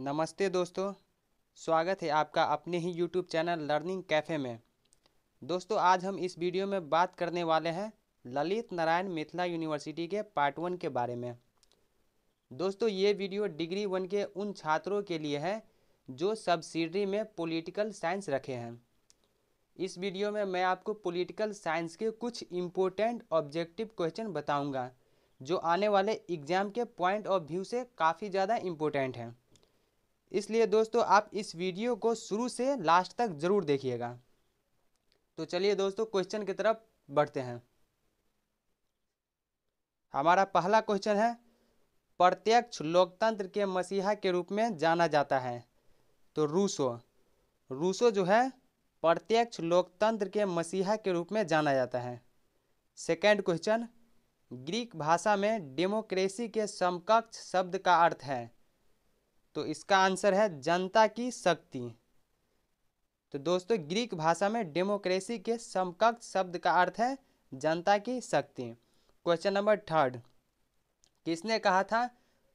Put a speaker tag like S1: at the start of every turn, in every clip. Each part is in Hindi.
S1: नमस्ते दोस्तों स्वागत है आपका अपने ही यूट्यूब चैनल लर्निंग कैफ़े में दोस्तों आज हम इस वीडियो में बात करने वाले हैं ललित नारायण मिथिला यूनिवर्सिटी के पार्ट वन के बारे में दोस्तों ये वीडियो डिग्री वन के उन छात्रों के लिए है जो सब्सिडरी में पॉलिटिकल साइंस रखे हैं इस वीडियो में मैं आपको पोलिटिकल साइंस के कुछ इम्पोर्टेंट ऑब्जेक्टिव क्वेश्चन बताऊँगा जो आने वाले एग्ज़ाम के पॉइंट ऑफ व्यू से काफ़ी ज़्यादा इम्पोर्टेंट हैं इसलिए दोस्तों आप इस वीडियो को शुरू से लास्ट तक ज़रूर देखिएगा तो चलिए दोस्तों क्वेश्चन की तरफ बढ़ते हैं हमारा पहला क्वेश्चन है प्रत्यक्ष लोकतंत्र के मसीहा के रूप में जाना जाता है तो रूसो रूसो जो है प्रत्यक्ष लोकतंत्र के मसीहा के रूप में जाना जाता है सेकेंड क्वेश्चन ग्रीक भाषा में डेमोक्रेसी के समकक्ष शब्द का अर्थ है तो इसका आंसर है जनता की शक्ति तो दोस्तों ग्रीक भाषा में डेमोक्रेसी के समकक्ष शब्द का अर्थ है जनता की शक्ति क्वेश्चन नंबर थर्ड किसने कहा था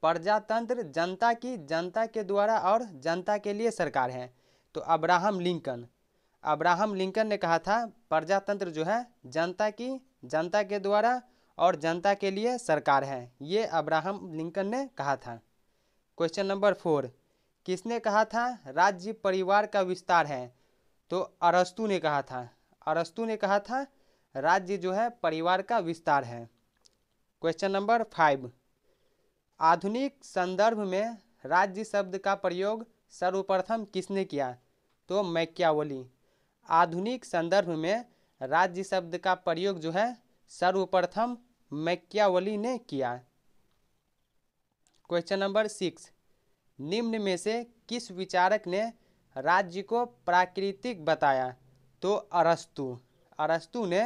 S1: प्रजातंत्र जनता की जनता के द्वारा और जनता के लिए सरकार है तो अब्राहम लिंकन अब्राहम लिंकन ने कहा था प्रजातंत्र जो है जनता की जनता के द्वारा और जनता के लिए सरकार है ये अब्राहम लिंकन ने कहा था क्वेश्चन नंबर फोर किसने कहा था राज्य परिवार का विस्तार है तो अरस्तु ने कहा था अरस्तु ने कहा था राज्य जो है परिवार का विस्तार है क्वेश्चन नंबर फाइव आधुनिक संदर्भ में राज्य शब्द का प्रयोग सर्वप्रथम किसने किया तो मैक्यावली आधुनिक संदर्भ में राज्य शब्द का प्रयोग जो है सर्वप्रथम मैक्यावली ने किया क्वेश्चन नंबर सिक्स निम्न में से किस विचारक ने राज्य को प्राकृतिक बताया तो अरस्तु अरस्तु ने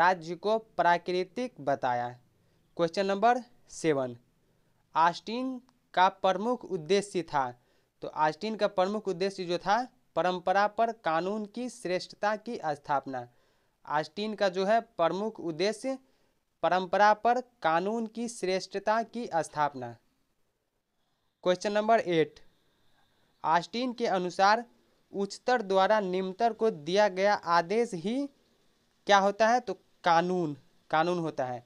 S1: राज्य को प्राकृतिक बताया क्वेश्चन नंबर सेवन आस्टीन का प्रमुख उद्देश्य था तो आस्टीन का प्रमुख उद्देश्य जो था परंपरा पर कानून की श्रेष्ठता की स्थापना आस्टीन का जो है प्रमुख उद्देश्य परंपरा पर कानून की श्रेष्ठता की स्थापना क्वेश्चन नंबर एट आस्टीन के अनुसार उच्चतर द्वारा निम्नतर को दिया गया आदेश ही क्या होता है तो कानून कानून होता है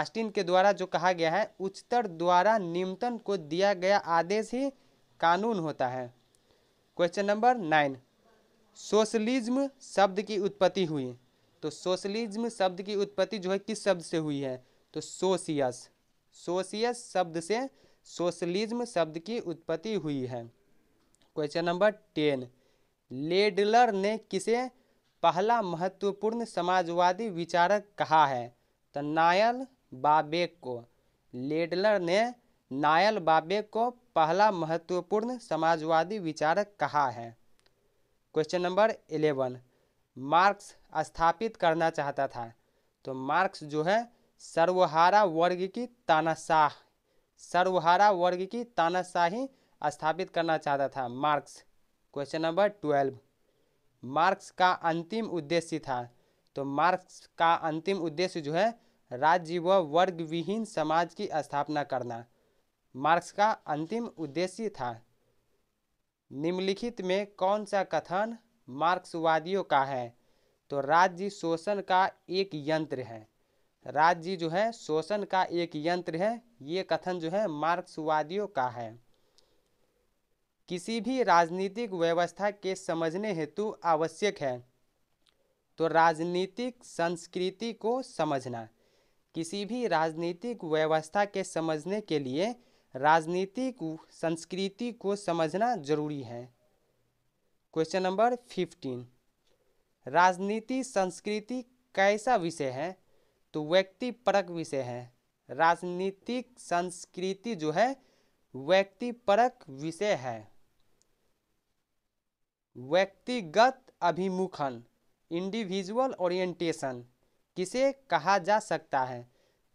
S1: आस्टिन के द्वारा जो कहा गया है उच्चतर द्वारा निम्नतन को दिया गया आदेश ही कानून होता है क्वेश्चन नंबर नाइन सोशलिज्म शब्द की उत्पत्ति हुई तो सोशलिज्म शब्द की उत्पत्ति जो है किस शब्द से हुई है तो सोशियस सोशियस शब्द से सोशलिज्म शब्द की उत्पत्ति हुई है क्वेश्चन नंबर टेन लेडलर ने किसे पहला महत्वपूर्ण समाजवादी विचारक कहा है तो नायल बाबेक को लेडलर ने नायल बाबेक को पहला महत्वपूर्ण समाजवादी विचारक कहा है क्वेश्चन नंबर एलेवन मार्क्स स्थापित करना चाहता था तो मार्क्स जो है सर्वहारा वर्ग की तानाशाह सर्वहारा वर्ग की तानाशाही स्थापित करना चाहता था marks question number twelve marks का अंतिम उद्देश्य था तो मार्क्स का अंतिम उद्देश्य जो है राज्य व वर्ग विहीन समाज की स्थापना करना मार्क्स का अंतिम उद्देश्य था निम्नलिखित में कौन सा कथन मार्क्सवादियों का है तो राज्य शोषण का एक यंत्र है राज्य जो है शोषण का एक यंत्र है ये कथन जो है मार्क्सवादियों का है किसी भी राजनीतिक व्यवस्था के समझने हेतु आवश्यक है तो राजनीतिक संस्कृति को समझना किसी भी राजनीतिक व्यवस्था के समझने के लिए राजनीतिक संस्कृति को समझना जरूरी है क्वेश्चन नंबर फिफ्टीन राजनीति संस्कृति कैसा विषय है तो व्यक्ति परक विषय है राजनीतिक संस्कृति जो है व्यक्ति परक विषय है व्यक्तिगत अभिमुखन इंडिविजुअल ओरिएंटेशन किसे कहा जा सकता है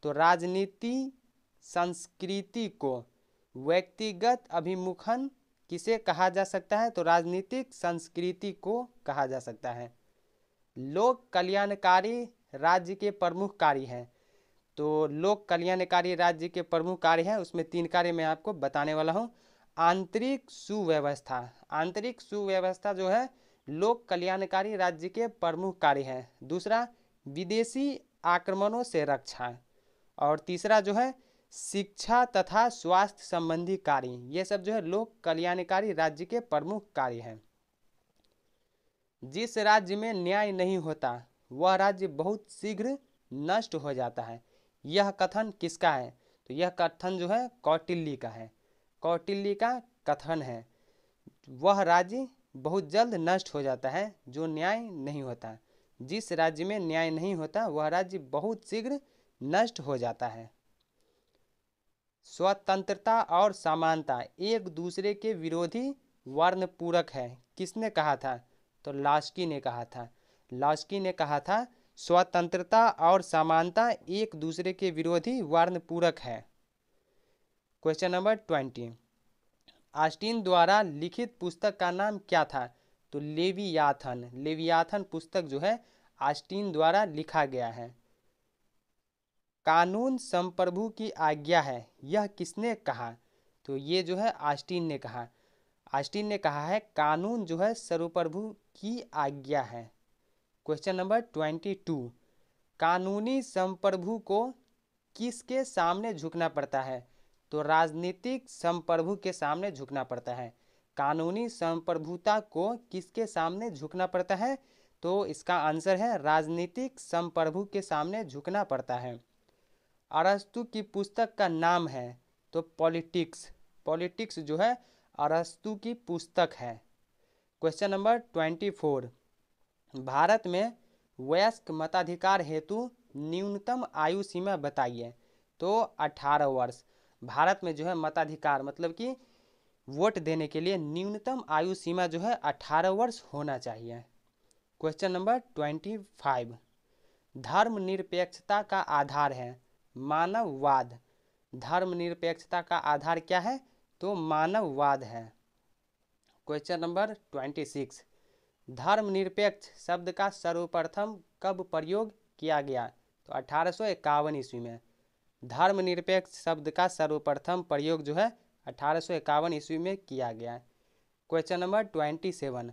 S1: तो राजनीति संस्कृति को व्यक्तिगत अभिमुखन किसे कहा जा सकता है तो राजनीतिक संस्कृति को कहा जा सकता है लोक कल्याणकारी राज्य के प्रमुख कार्य हैं तो लोक कल्याणकारी राज्य के प्रमुख कार्य हैं उसमें तीन कार्य मैं आपको बताने वाला हूँ आंतरिक सुव्यवस्था आंतरिक सुव्यवस्था जो है लोक कल्याणकारी राज्य के प्रमुख कार्य हैं दूसरा विदेशी आक्रमणों से रक्षा और तीसरा जो है शिक्षा तथा स्वास्थ्य संबंधी कार्य ये सब जो है लोक कल्याणकारी राज्य के प्रमुख कार्य हैं जिस राज्य में न्याय नहीं होता वह राज्य बहुत शीघ्र नष्ट हो जाता है यह कथन किसका है तो यह कथन जो है कौटिल्ली का है कौटिल्ली का कथन है वह राज्य बहुत जल्द नष्ट हो जाता है जो न्याय नहीं होता जिस राज्य में न्याय नहीं होता वह राज्य बहुत शीघ्र नष्ट हो जाता है स्वतंत्रता और समानता एक दूसरे के विरोधी वर्ण पूरक है किसने कहा था तो लास्की ने कहा था लास्की ने कहा था स्वतंत्रता और समानता एक दूसरे के विरोधी वर्ण पूरक है क्वेश्चन नंबर ट्वेंटी आस्टीन द्वारा लिखित पुस्तक का नाम क्या था तो लेवियाथन लेवियाथन पुस्तक जो है आस्टीन द्वारा लिखा गया है कानून संप्रभु की आज्ञा है यह किसने कहा तो ये जो है आस्टीन ने कहा आस्टीन ने कहा है कानून जो है सर्वप्रभु की आज्ञा है क्वेश्चन नंबर ट्वेंटी टू कानूनी संप्रभु को किसके सामने झुकना पड़ता है तो राजनीतिक संप्रभु के सामने झुकना पड़ता है कानूनी संप्रभुता को किसके सामने झुकना पड़ता है तो इसका आंसर है राजनीतिक संप्रभु के सामने झुकना पड़ता है अरस्तु की पुस्तक का नाम है तो पॉलिटिक्स पॉलिटिक्स जो है अरस्तु की पुस्तक है क्वेश्चन नंबर ट्वेंटी फोर भारत में वयस्क मताधिकार हेतु न्यूनतम आयु सीमा बताइए तो 18 वर्ष भारत में जो है मताधिकार मतलब कि वोट देने के लिए न्यूनतम आयु सीमा जो है 18 वर्ष होना चाहिए क्वेश्चन नंबर 25 धर्मनिरपेक्षता का आधार है मानववाद धर्मनिरपेक्षता का आधार क्या है तो मानववाद है क्वेश्चन नंबर ट्वेंटी सिक्स धर्मनिरपेक्ष शब्द का सर्वप्रथम कब प्रयोग किया गया तो अठारह ईस्वी में धर्मनिरपेक्ष शब्द का सर्वप्रथम प्रयोग जो है अठारह ईस्वी में किया गया क्वेश्चन नंबर ट्वेंटी सेवन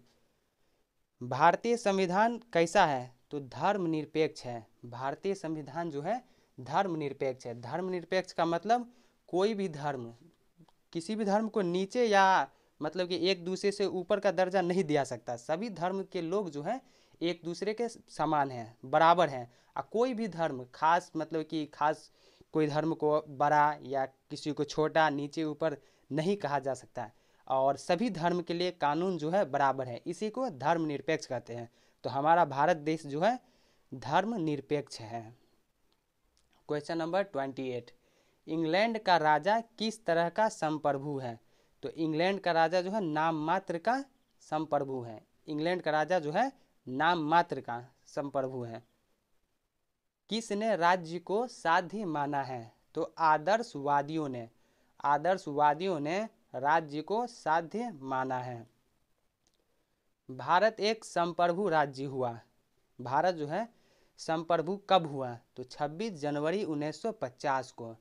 S1: भारतीय संविधान कैसा है तो धर्मनिरपेक्ष है भारतीय संविधान जो है धर्मनिरपेक्ष है धर्मनिरपेक्ष का मतलब कोई भी धर्म किसी भी धर्म को नीचे या मतलब कि एक दूसरे से ऊपर का दर्जा नहीं दिया सकता सभी धर्म के लोग जो हैं एक दूसरे के समान हैं बराबर हैं और कोई भी धर्म खास मतलब कि खास कोई धर्म को बड़ा या किसी को छोटा नीचे ऊपर नहीं कहा जा सकता और सभी धर्म के लिए कानून जो है बराबर है इसी को धर्मनिरपेक्ष कहते हैं तो हमारा भारत देश जो है धर्मनिरपेक्ष है question number twenty eight England का राजा किस तरह का संप्रभु है तो इंग्लैंड का राजा जो है नाम मात्र का संप्रभु है इंग्लैंड का राजा जो है नाम मात्र का संप्रभु है किसने राज्य को साध्य माना है तो आदर्शवादियों ने आदर्शवादियों ने राज्य को साध्य माना है भारत एक संप्रभु राज्य हुआ भारत जो है संप्रभु कब हुआ तो 26 जनवरी 1950 को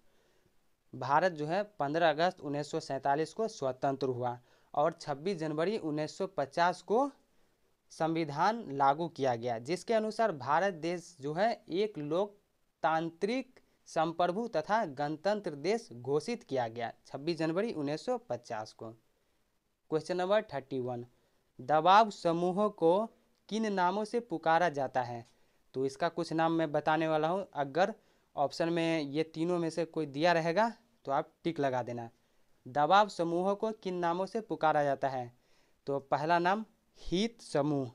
S1: भारत जो है 15 अगस्त उन्नीस को स्वतंत्र हुआ और 26 जनवरी 1950 को संविधान लागू किया गया जिसके अनुसार भारत देश जो है एक लोकतांत्रिक संप्रभु तथा गणतंत्र देश घोषित किया गया 26 जनवरी 1950 को क्वेश्चन नंबर 31 दबाव समूहों को किन नामों से पुकारा जाता है तो इसका कुछ नाम मैं बताने वाला हूँ अगर ऑप्शन में ये तीनों में से कोई दिया रहेगा तो आप टिक लगा देना दबाव समूहों को किन नामों से पुकारा जाता है तो पहला नाम हित समूह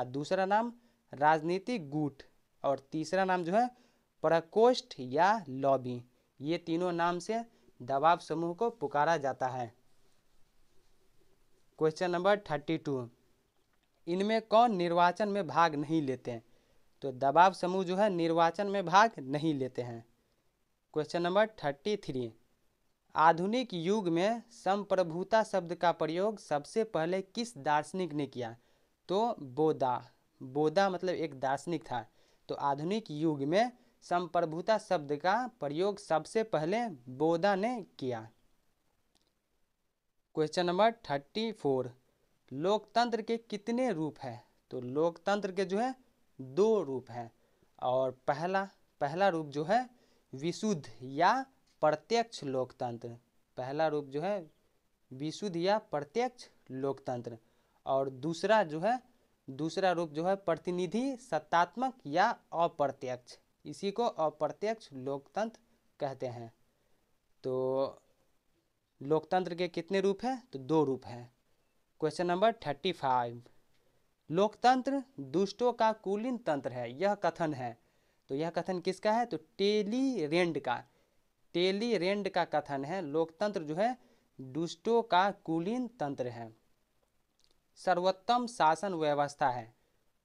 S1: और दूसरा नाम राजनीतिक गुट और तीसरा नाम जो है प्रकोष्ठ या लॉबी ये तीनों नाम से दबाव समूह को पुकारा जाता है क्वेश्चन नंबर थर्टी टू इनमें कौन निर्वाचन में भाग नहीं लेते तो दबाव समूह जो है निर्वाचन में भाग नहीं लेते हैं क्वेश्चन नंबर थर्टी थ्री आधुनिक युग में संप्रभुता शब्द का प्रयोग सबसे पहले किस दार्शनिक ने किया तो बोदा बोदा मतलब एक दार्शनिक था तो आधुनिक युग में संप्रभुता शब्द का प्रयोग सबसे पहले बोदा ने किया क्वेश्चन नंबर थर्टी फोर लोकतंत्र के कितने रूप हैं तो लोकतंत्र के जो है दो रूप हैं और पहला पहला रूप जो है विशुद्ध या प्रत्यक्ष लोकतंत्र पहला रूप जो है विशुद्ध या प्रत्यक्ष लोकतंत्र और दूसरा जो है दूसरा रूप जो है प्रतिनिधि सत्तात्मक या अप्रत्यक्ष इसी को अप्रत्यक्ष लोकतंत्र कहते हैं तो लोकतंत्र के कितने रूप हैं तो दो रूप हैं क्वेश्चन नंबर थर्टी फाइव लोकतंत्र दुष्टों का कुलीन तंत्र है यह कथन है तो यह कथन किसका है तो टेली रेंड का टेली रेंड का कथन है लोकतंत्र जो है दुष्टों का कुलीन तंत्र है सर्वोत्तम शासन व्यवस्था है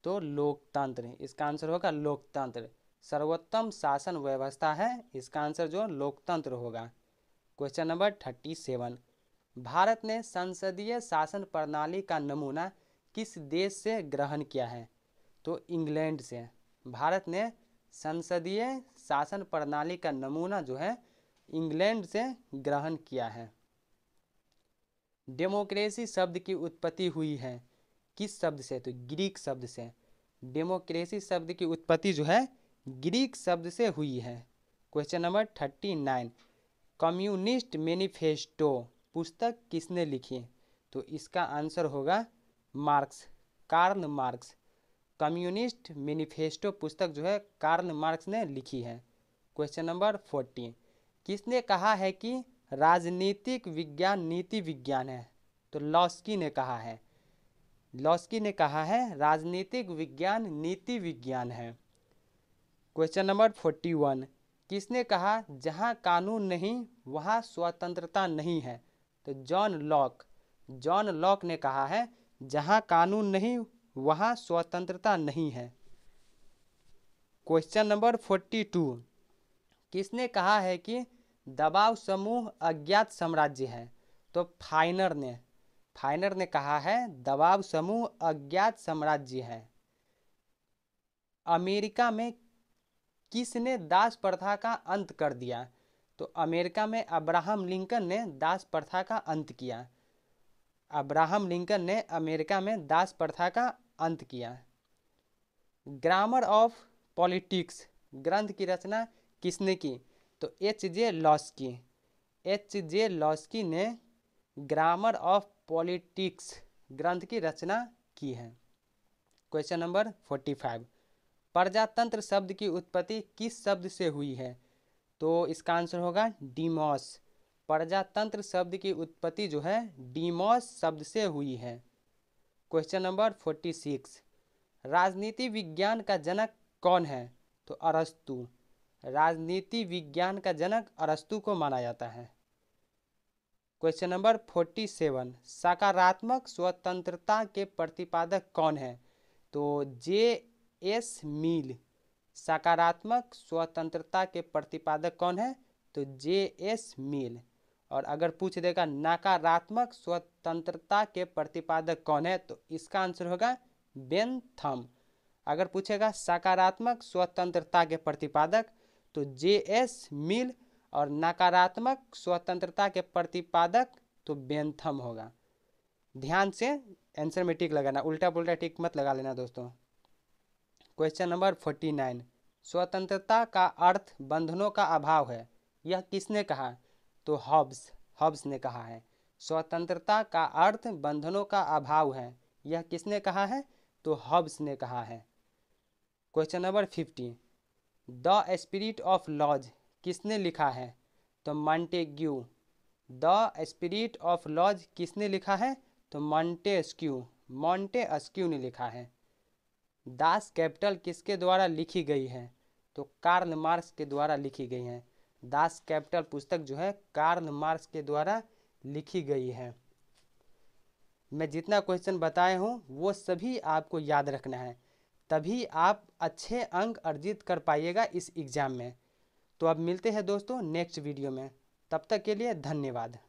S1: तो लोकतंत्र इसका आंसर होगा लोकतंत्र सर्वोत्तम शासन व्यवस्था है इसका आंसर जो लोकतंत्र होगा क्वेश्चन नंबर थर्टी सेवन भारत ने संसदीय शासन प्रणाली का नमूना किस देश से ग्रहण किया है तो इंग्लैंड से भारत ने संसदीय शासन प्रणाली का नमूना जो है इंग्लैंड से ग्रहण किया है डेमोक्रेसी शब्द की उत्पत्ति हुई है किस शब्द से तो ग्रीक शब्द से डेमोक्रेसी शब्द की उत्पत्ति जो है ग्रीक शब्द से हुई है question number thirty nine Communist Manifesto पुस्तक किसने लिखी तो इसका आंसर होगा Marx Karl Marx Communist Manifesto पुस्तक जो है कार्ल मार्क्स ने लिखी है क्वेश्चन नंबर फोर्टीन किसने कहा है कि राजनीतिक विज्ञान नीति विज्ञान है तो लॉस्की ने कहा है लॉस्की ने कहा है राजनीतिक विज्ञान नीति विज्ञान है क्वेश्चन नंबर फोर्टी वन किसने कहा जहाँ कानून नहीं वहाँ स्वतंत्रता नहीं है तो जॉन लॉक जॉन लॉक ने कहा है जहाँ कानून नहीं वहाँ स्वतंत्रता नहीं है क्वेश्चन नंबर फोर्टी टू किसने कहा है कि दबाव समूह अज्ञात साम्राज्य है तो फाइनर ने फाइनर ने कहा है दबाव समूह अज्ञात साम्राज्य है अमेरिका में किसने दास प्रथा का अंत कर दिया तो अमेरिका में अब्राहम लिंकन ने दास प्रथा का अंत किया अब्राहम लिंकन ने अमेरिका में दास प्रथा का अंत किया ग्रामर ऑफ पॉलिटिक्स ग्रंथ की रचना किसने की तो H J Laski H J Laski ने ग्रामर ऑफ पॉलिटिक्स ग्रंथ की रचना की है क्वेश्चन नंबर फोर्टी फाइव प्रजातंत्र शब्द की उत्पत्ति किस शब्द से हुई है तो इसका आंसर होगा डीमॉस प्रजातंत्र शब्द की उत्पत्ति जो है डीमॉस शब्द से हुई है क्वेश्चन नंबर फोर्टी सिक्स राजनीति विज्ञान का जनक कौन है तो अरस्तु राजनीति विज्ञान का जनक अरस्तु को माना जाता है क्वेश्चन नंबर फोर्टी सेवन सकारात्मक स्वतंत्रता के प्रतिपादक कौन है तो जे एस मील सकारात्मक स्वतंत्रता के प्रतिपादक कौन है तो जे एस मील और अगर पूछ देगा नकारात्मक स्वतंत्रता के प्रतिपादक कौन है तो इसका आंसर होगा बेन थम अगर पूछेगा सकारात्मक स्वतंत्रता के प्रतिपादक तो जे एस मिल और नकारात्मक स्वतंत्रता के प्रतिपादक तो बेंथम होगा ध्यान से आंसर में टिक लगाना उल्टा पुल्टा टिक मत लगा लेना दोस्तों क्वेश्चन नंबर फोर्टी नाइन स्वतंत्रता का अर्थ बंधनों का अभाव है यह किसने कहा तो हॉब्स हॉब्स ने कहा है स्वतंत्रता का अर्थ बंधनों का अभाव है यह किसने कहा है तो हॉब्स ने कहा है question number fifty the spirit of laws किसने लिखा है तो Montesquieu the spirit of laws किसने लिखा है तो मॉन्टेस्क्यू मॉन्टेस्क्यू ने लिखा है दास कैपिटल किसके द्वारा लिखी गई है तो कार्ल मार्क्स के द्वारा लिखी गई है दास कैपिटल पुस्तक जो है कार्ल मार्क्स के द्वारा लिखी गई है मैं जितना क्वेश्चन बताए हूँ वो सभी आपको याद रखना है तभी आप अच्छे अंक अर्जित कर पाइएगा इस एग्ज़ाम में तो अब मिलते हैं दोस्तों नेक्स्ट वीडियो में तब तक के लिए धन्यवाद